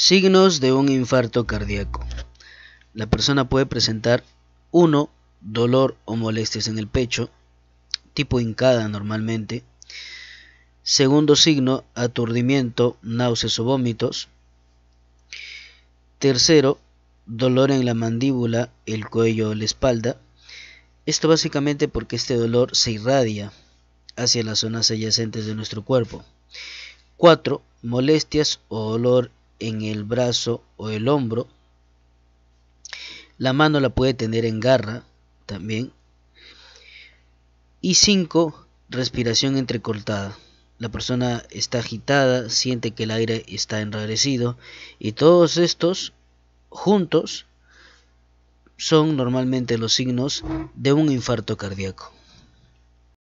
Signos de un infarto cardíaco. La persona puede presentar 1. Dolor o molestias en el pecho, tipo hincada normalmente. Segundo signo, aturdimiento, náuseas o vómitos. Tercero, dolor en la mandíbula, el cuello o la espalda. Esto básicamente porque este dolor se irradia hacia las zonas adyacentes de nuestro cuerpo. 4. Molestias o dolor en el brazo o el hombro. La mano la puede tener en garra también. Y 5. Respiración entrecortada. La persona está agitada, siente que el aire está enrarecido y todos estos juntos son normalmente los signos de un infarto cardíaco.